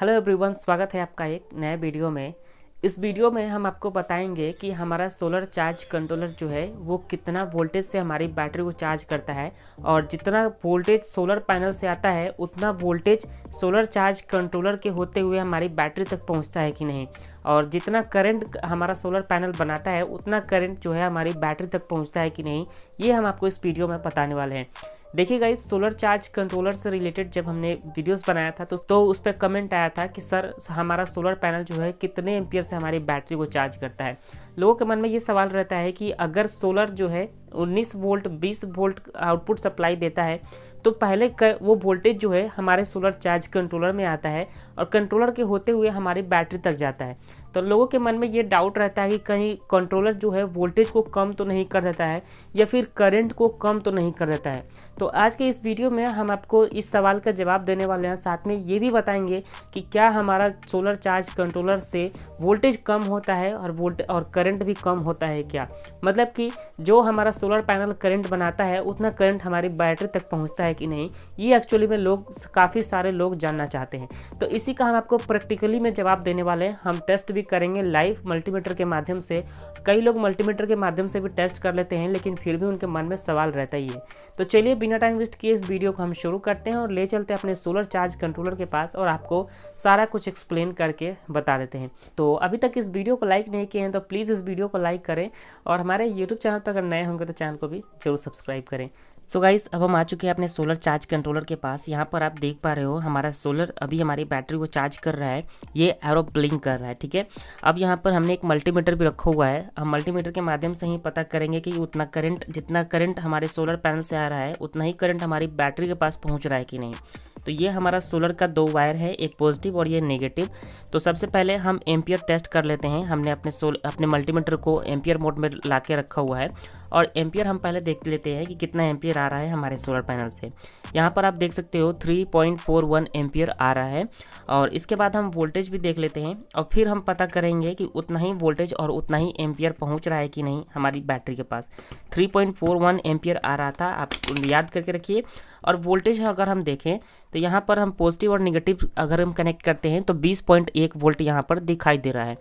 hello everyone स्वागत है आपका एक नए वीडियो में इस वीडियो में हम आपको बताएंगे कि हमारा सोलर चार्ज कंट्रोलर जो है वो कितना वोल्टेज से हमारी बैटरी को चार्ज करता है और जितना वोल्टेज सोलर पैनल से आता है उतना वोल्टेज सोलर चार्ज कंट्रोलर के होते हुए हमारी बैटरी तक पहुंचता है कि नहीं और जितना करंट हमारा सोलर पैनल बनाता है उतना करंट जो है हमारी बैटरी तक पहुँचता है कि नहीं ये हम आपको इस वीडियो में बताने वाले हैं देखिएगा इस सोलर चार्ज कंट्रोलर से रिलेटेड जब हमने वीडियोस बनाया था तो, तो उस पर कमेंट आया था कि सर हमारा सोलर पैनल जो है कितने एम्पियर से हमारी बैटरी को चार्ज करता है लोगों के मन में ये सवाल रहता है कि अगर सोलर जो है 19 वोल्ट 20 वोल्ट आउटपुट सप्लाई देता है तो पहले कर, वो वोल्टेज जो है हमारे सोलर चार्ज कंट्रोलर में आता है और कंट्रोलर के होते हुए हमारी बैटरी तक जाता है तो लोगों के मन में ये डाउट रहता है कि कहीं कंट्रोलर जो है वोल्टेज को कम तो नहीं कर देता है या फिर करंट को कम तो नहीं कर देता है तो आज के इस वीडियो में हम आपको इस सवाल का जवाब देने वाले हैं साथ में ये भी बताएंगे कि क्या हमारा सोलर चार्ज कंट्रोलर से वोल्टेज कम होता है और वोल्ट और करंट भी कम होता है क्या मतलब कि जो हमारा सोलर पैनल करंट बनाता है उतना करंट हमारी बैटरी तक पहुँचता है है कि नहीं ये एक्चुअली में लोग काफ़ी सारे लोग जानना चाहते हैं तो इसी का हम आपको प्रैक्टिकली में जवाब देने वाले हैं हम टेस्ट भी करेंगे लाइव मल्टीमीटर के माध्यम से कई लोग मल्टीमीटर के माध्यम से भी टेस्ट कर लेते हैं लेकिन फिर भी उनके मन में सवाल रहता ही है तो चलिए बिना टाइम वेस्ट किए इस वीडियो को हम शुरू करते हैं और ले चलते हैं अपने सोलर चार्ज कंट्रोलर के पास और आपको सारा कुछ एक्सप्लेन करके बता देते हैं तो अभी तक इस वीडियो को लाइक नहीं किए हैं तो प्लीज़ इस वीडियो को लाइक करें और हमारे यूट्यूब चैनल पर अगर नए होंगे तो चैनल को भी जरूर सब्सक्राइब करें सो so गाइस अब हम आ चुके हैं अपने सोलर चार्ज कंट्रोलर के पास यहाँ पर आप देख पा रहे हो हमारा सोलर अभी हमारी बैटरी को चार्ज कर रहा है ये एरो ब्लिंक कर रहा है ठीक है अब यहाँ पर हमने एक मल्टीमीटर भी रखा हुआ है हम मल्टीमीटर के माध्यम से ही पता करेंगे कि उतना करंट जितना करंट हमारे सोलर पैनल से आ रहा है उतना ही करंट हमारी बैटरी के पास पहुँच रहा है कि नहीं तो ये हमारा सोलर का दो वायर है एक पॉजिटिव और ये नेगेटिव तो सबसे पहले हम एम्पियर टेस्ट कर लेते हैं हमने अपने सोल अपने मल्टीमीटर को एम्पियर मोड में ला के रखा हुआ है और एम्पियर हम पहले देख लेते हैं कि कितना एम्पियर आ रहा है हमारे सोलर पैनल से यहाँ पर आप देख सकते हो 3.41 एम्पियर आ रहा है और इसके बाद हम वोल्टेज भी देख लेते हैं और फिर हम पता करेंगे कि उतना ही वोल्टेज और उतना ही एम्पियर पहुँच रहा है कि नहीं हमारी बैटरी के पास 3.41 एम्पियर आ रहा था आप याद करके रखिए और वोल्टेज अगर हम देखें तो तो यहाँ पर हम पॉजिटिव और निगेटिव अगर हम कनेक्ट करते हैं तो बीस पॉइंट एक वोल्ट यहाँ पर दिखाई दे रहा है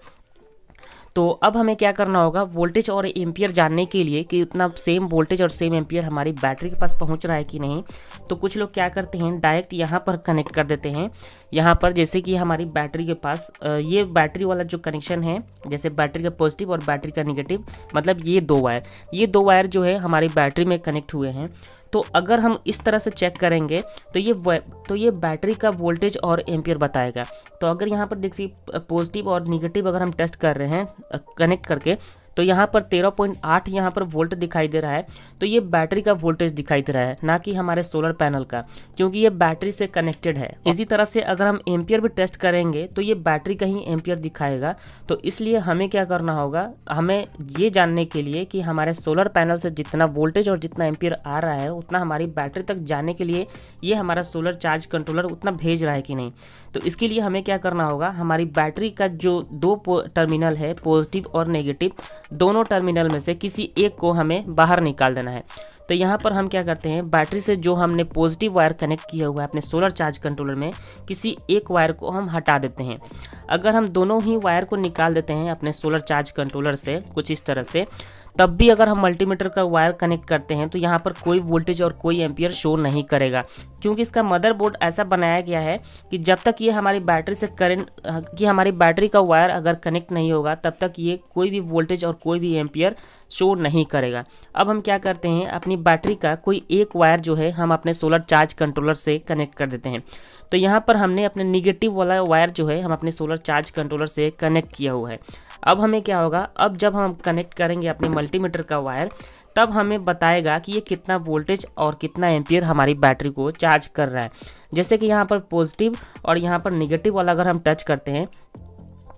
तो अब हमें क्या करना होगा वोल्टेज और एम्पियर जानने के लिए कि उतना सेम वोल्टेज और सेम एम्पियर हमारी बैटरी के पास पहुंच रहा है कि नहीं तो कुछ लोग क्या करते हैं डायरेक्ट यहाँ पर कनेक्ट कर देते हैं यहाँ पर जैसे कि हमारी बैटरी के पास ये बैटरी वाला जो कनेक्शन है जैसे बैटरी का पॉजिटिव और बैटरी का निगेटिव मतलब ये दो वायर ये दो वायर जो है हमारी बैटरी में कनेक्ट हुए हैं तो अगर हम इस तरह से चेक करेंगे तो ये तो ये बैटरी का वोल्टेज और एम्पियर बताएगा तो अगर यहाँ पर देखिए पॉजिटिव और निगेटिव अगर हम टेस्ट कर रहे हैं कनेक्ट करके तो यहाँ पर 13.8 पॉइंट आठ यहाँ पर वोल्ट दिखाई दे रहा है तो ये बैटरी का वोल्टेज दिखाई दे रहा है ना कि हमारे सोलर पैनल का क्योंकि ये बैटरी से कनेक्टेड है इसी तरह से अगर हम एम्पियर भी टेस्ट करेंगे तो ये बैटरी का ही एम्पियर दिखाएगा तो इसलिए हमें क्या करना होगा हमें ये जानने के लिए कि हमारे सोलर पैनल से जितना वोल्टेज और जितना एम्पियर आ रहा है उतना हमारी बैटरी तक जाने के लिए ये हमारा सोलर चार्ज कंट्रोलर उतना भेज रहा है कि नहीं तो इसके लिए हमें क्या करना होगा हमारी बैटरी का जो दो टर्मिनल है पॉजिटिव और नेगेटिव दोनों टर्मिनल में से किसी एक को हमें बाहर निकाल देना है तो यहाँ पर हम क्या करते हैं बैटरी से जो हमने पॉजिटिव वायर कनेक्ट किया हुआ है अपने सोलर चार्ज कंट्रोलर में किसी एक वायर को हम हटा देते हैं अगर हम दोनों ही वायर को निकाल देते हैं अपने सोलर चार्ज कंट्रोलर से कुछ इस तरह से तब भी अगर हम मल्टीमीटर का वायर कनेक्ट करते हैं तो यहाँ पर कोई वोल्टेज और कोई एम्पियर शो नहीं करेगा क्योंकि इसका मदरबोर्ड ऐसा बनाया गया है कि जब तक ये हमारी बैटरी से करंट कि हमारी बैटरी का वायर अगर कनेक्ट नहीं होगा तब तक ये कोई भी वोल्टेज और कोई भी एम्पियर शो नहीं करेगा अब हम क्या करते हैं अपनी बैटरी का कोई एक वायर जो है हम अपने सोलर चार्ज कंट्रोलर से कनेक्ट कर देते हैं तो यहाँ पर हमने अपने निगेटिव वाला वायर जो है हम अपने सोलर चार्ज कंट्रोलर से कनेक्ट किया हुआ है अब हमें क्या होगा अब जब हम कनेक्ट करेंगे अपने मल्टीमीटर का वायर तब हमें बताएगा कि ये कितना वोल्टेज और कितना एम्पियर हमारी बैटरी को चार्ज कर रहा है जैसे कि यहाँ पर पॉजिटिव और यहाँ पर निगेटिव वाला अगर हम टच करते हैं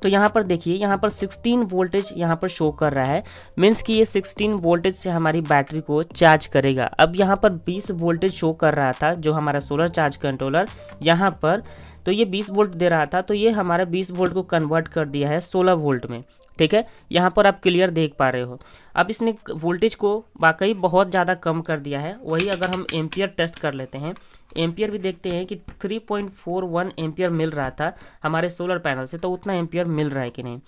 तो यहाँ पर देखिए यहाँ पर 16 वोल्टेज यहाँ पर शो कर रहा है मीन्स कि ये 16 वोल्टेज से हमारी बैटरी को चार्ज करेगा अब यहाँ पर 20 वोल्टेज शो कर रहा था जो हमारा सोलर चार्ज कंट्रोलर यहाँ पर तो ये 20 वोल्ट दे रहा था तो ये हमारा 20 वोल्ट को कन्वर्ट कर दिया है 16 वोल्ट में ठीक है यहाँ पर आप क्लियर देख पा रहे हो अब इसने वोल्टेज को वाकई बहुत ज़्यादा कम कर दिया है वही अगर हम एम्पियर टेस्ट कर लेते हैं एम्पियर भी देखते हैं कि 3.41 पॉइंट मिल रहा था हमारे सोलर पैनल से तो उतना एम्पियर मिल रहा है कि नहीं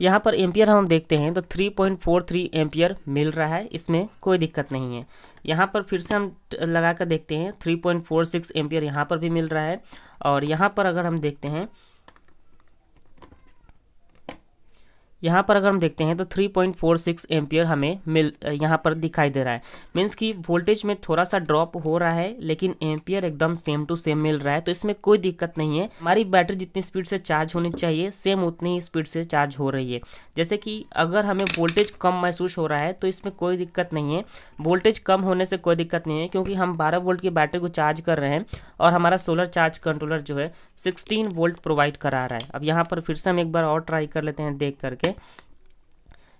यहाँ पर एम्पियर हम देखते हैं तो 3.43 एम्पियर मिल रहा है इसमें कोई दिक्कत नहीं है यहाँ पर फिर से हम लगा कर देखते हैं 3.46 एम्पियर यहाँ पर भी मिल रहा है और यहाँ पर अगर हम देखते हैं यहाँ पर अगर हम देखते हैं तो 3.46 पॉइंट हमें मिल यहाँ पर दिखाई दे रहा है मीन्स कि वोल्टेज में थोड़ा सा ड्रॉप हो रहा है लेकिन एम्पियर एकदम सेम टू सेम मिल रहा है तो इसमें कोई दिक्कत नहीं है हमारी बैटरी जितनी स्पीड से चार्ज होनी चाहिए सेम उतनी ही स्पीड से चार्ज हो रही है जैसे कि अगर हमें वोल्टेज कम महसूस हो रहा है तो इसमें कोई दिक्कत नहीं है वोल्टेज कम होने से कोई दिक्कत नहीं है क्योंकि हम बारह वोल्ट की बैटरी को चार्ज कर रहे हैं और हमारा सोलर चार्ज कंट्रोलर जो है सिक्सटीन वोल्ट प्रोवाइड करा रहा है अब यहाँ पर फिर से हम एक बार और ट्राई कर लेते हैं देख करके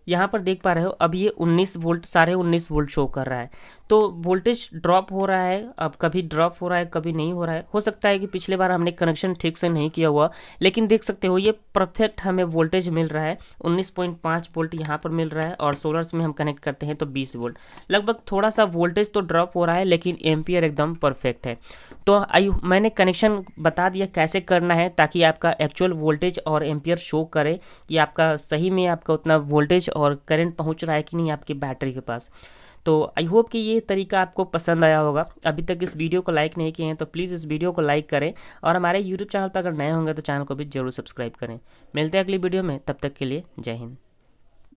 यहाँ पर देख पा रहे हो अब ये 19 वोल्ट सारे 19 वोल्ट शो कर रहा है तो वोल्टेज ड्रॉप हो रहा है अब कभी ड्रॉप हो रहा है कभी नहीं हो रहा है हो सकता है कि पिछले बार हमने कनेक्शन ठीक से नहीं किया हुआ लेकिन देख सकते हो ये परफेक्ट हमें वोल्टेज मिल रहा है 19.5 वोल्ट यहाँ पर मिल रहा है और सोलर्स में हम कनेक्ट करते हैं तो 20 वोल्ट लगभग थोड़ा सा वोल्टेज तो ड्रॉप हो रहा है लेकिन एम्पियर एकदम परफेक्ट है तो आई मैंने कनेक्शन बता दिया कैसे करना है ताकि आपका एक्चुअल वोल्टेज और एम्पियर शो करे कि आपका सही में आपका उतना वोल्टेज और करेंट पहुँच रहा है कि नहीं आपकी बैटरी के पास तो आई होप कि ये तरीका आपको पसंद आया होगा अभी तक इस वीडियो को लाइक नहीं किए हैं तो प्लीज़ इस वीडियो को लाइक करें और हमारे यूट्यूब चैनल पर अगर नए होंगे तो चैनल को भी जरूर सब्सक्राइब करें मिलते हैं अगली वीडियो में तब तक के लिए जय हिंद